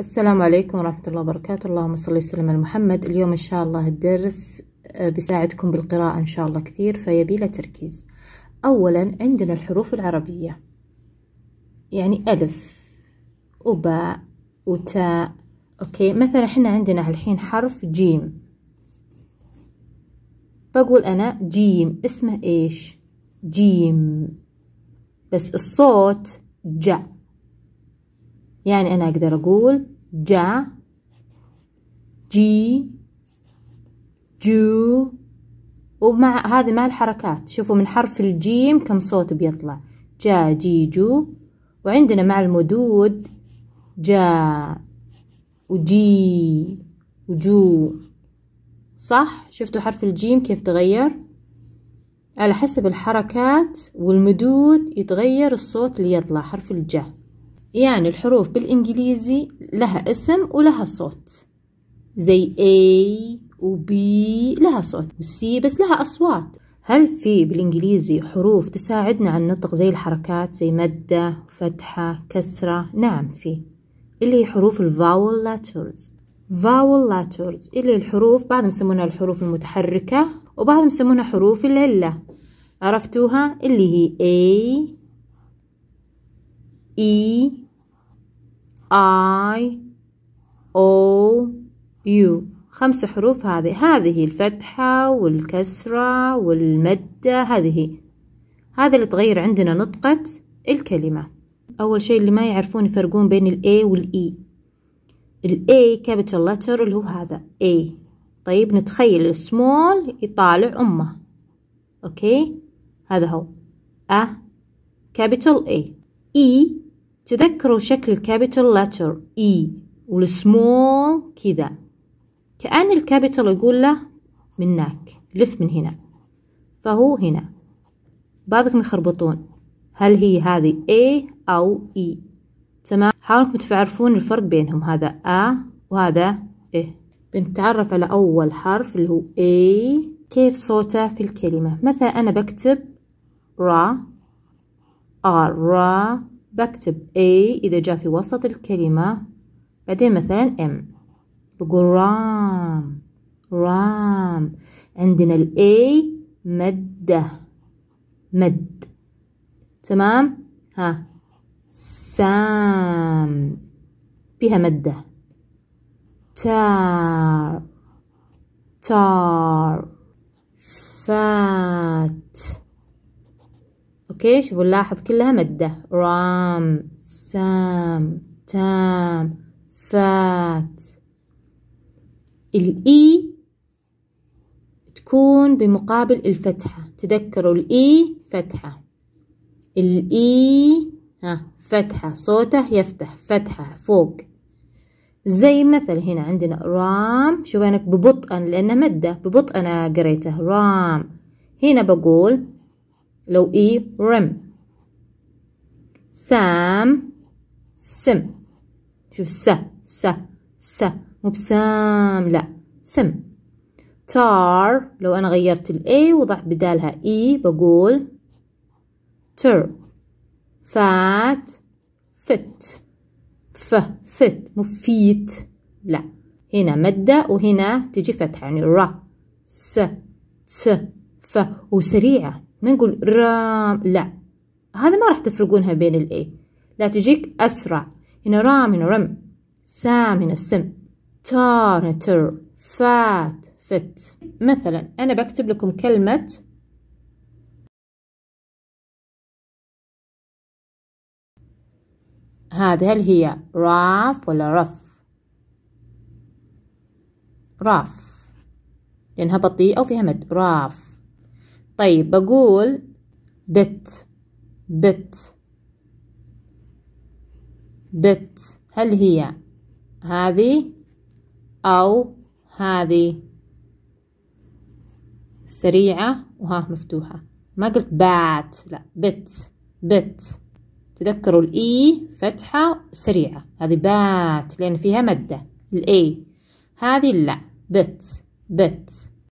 السلام عليكم ورحمة الله وبركاته اللهم صل وسلم على محمد اليوم إن شاء الله الدرس آه، بيساعدكم بالقراءة إن شاء الله كثير فيبي له تركيز أولا عندنا الحروف العربية يعني ألف وباء وتاء أوكي مثلا إحنا عندنا الحين حرف جيم بقول أنا جيم اسمه إيش جيم بس الصوت جا يعني أنا أقدر أقول جا جي جو ومع هذه مع الحركات شوفوا من حرف الجيم كم صوت بيطلع جا جي جو وعندنا مع المدود جا وجي وجو صح شفتوا حرف الجيم كيف تغير على حسب الحركات والمدود يتغير الصوت اللي يطلع حرف الجه يعني الحروف بالإنجليزي لها اسم ولها صوت زي A و B لها صوت و C بس لها أصوات هل في بالإنجليزي حروف تساعدنا على النطق زي الحركات زي مدة فتحة كسرة نعم في اللي هي حروف الفاول لاترز فاول لاترز اللي الحروف بعضهم يسمونها الحروف المتحركة وبعضهم يسمونها حروف العلة عرفتوها اللي هي A E I O U خمس حروف هذه هذه الفتحة والكسرة والمدة هذه هذا اللي تغير عندنا نطقة الكلمة أول شيء اللي ما يعرفون يفرقون بين الـ A والـ E الـ A capital letter اللي هو هذا A طيب نتخيل الـ small يطالع أمه أوكي هذا هو أ capital A E تذكروا شكل الكابيتال لتر E والسمول كذا كأن الكابيتال يقول له منك لف من هنا فهو هنا بعضكم يخربطون هل هي هذه A أو E تمام حاولكم تعرفون الفرق بينهم هذا A وهذا إيه بنتعرف على أول حرف اللي هو A كيف صوته في الكلمة مثلا أنا بكتب را R آه، را بكتب A إذا جاء في وسط الكلمة بعدين مثلا M بقول رام رام عندنا ال A مدة مد تمام ها سام بها مدة تار تار فات اوكي شوفوا نلاحظ كلها مدة رام سام تام فات الإي تكون بمقابل الفتحة تذكروا الإي فتحة الإي ها فتحة صوته يفتح فتحة فوق زي مثل هنا عندنا رام شوفوا أنا ببطء لأنها مدة ببطء أنا قريته رام هنا بقول لو إي رم سام سم شوف س س س مو بسام لا سم تار لو أنا غيرت الإي وضعت بدالها إي بقول تر فات فت ف فت مو فيت لا هنا مدة وهنا تجي فتحة يعني ر س س ف وسريعة ما نقول رام لا هذا ما راح تفرقونها بين الاي لا تجيك أسرع هنا رام هنا رم سام هنا سم تار هنا تر فات فت مثلا أنا بكتب لكم كلمة هذه هل هي راف ولا رف راف لأنها بطيئة وفيها مد راف طيب بقول بت بت بت هل هي هذه أو هذه سريعة وها مفتوحة ما قلت بات لا بت بت تذكروا الإي e، فتحة سريعة هذه بات لأن فيها مدة الإي هذه لا بت بت